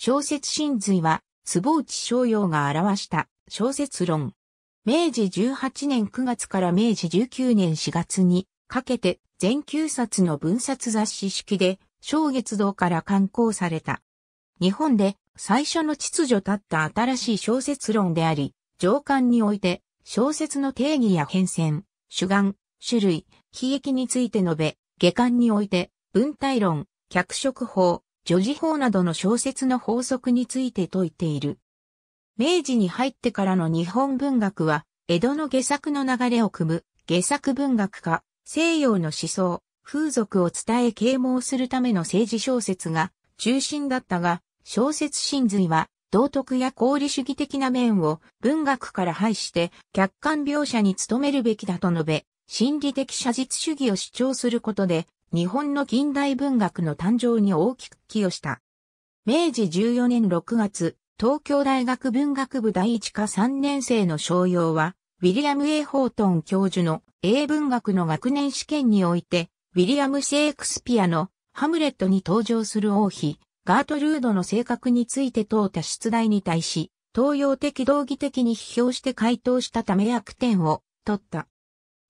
小説真髄は、坪内逍遥が表した小説論。明治18年9月から明治19年4月にかけて全9冊の文冊雑誌式で小月堂から刊行された。日本で最初の秩序たった新しい小説論であり、上巻において小説の定義や変遷、主眼、種類、悲劇について述べ、下巻において文体論、脚色法、女児法などの小説の法則について説いている。明治に入ってからの日本文学は、江戸の下作の流れを組む、下作文学家、西洋の思想、風俗を伝え啓蒙するための政治小説が中心だったが、小説真髄は、道徳や功利主義的な面を文学から排して客観描写に努めるべきだと述べ、心理的写実主義を主張することで、日本の近代文学の誕生に大きく寄与した。明治14年6月、東京大学文学部第一科3年生の商用は、ウィリアム・エイホートン教授の英文学の学年試験において、ウィリアム・シェイクスピアのハムレットに登場する王妃、ガートルードの性格について問うた出題に対し、東洋的道義的に批評して回答したため悪点を取った。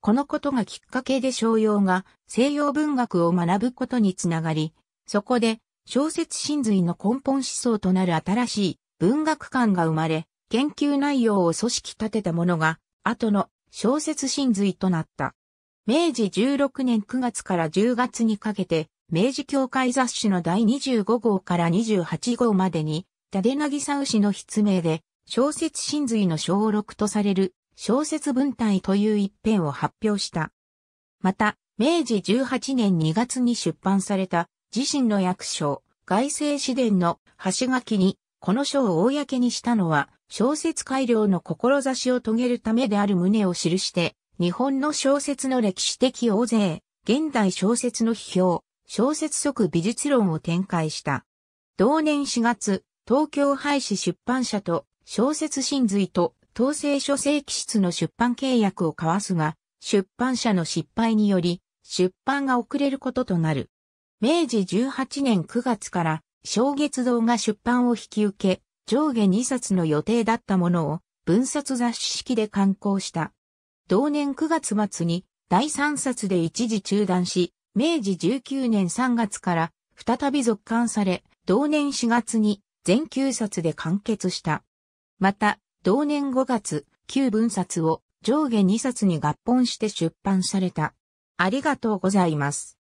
このことがきっかけで商用が西洋文学を学ぶことにつながり、そこで小説真髄の根本思想となる新しい文学観が生まれ、研究内容を組織立てたものが、後の小説真髄となった。明治16年9月から10月にかけて、明治教会雑誌の第25号から28号までに、立柳沢氏の筆名で、小説真髄の小録とされる小説文体という一編を発表した。また、明治18年2月に出版された自身の役所、外政詩伝の橋書きに、この書を公にしたのは、小説改良の志を遂げるためである旨を記して、日本の小説の歴史的大勢、現代小説の批評、小説即美術論を展開した。同年4月、東京廃止出版社と小説真髄と統制書籍室の出版契約を交わすが、出版社の失敗により、出版が遅れることとなる。明治18年9月から、小月堂が出版を引き受け、上下2冊の予定だったものを分冊雑誌式で刊行した。同年9月末に第3冊で一時中断し、明治19年3月から再び続刊され、同年4月に全9冊で完結した。また、同年5月、旧文冊を上下2冊に合本して出版された。ありがとうございます。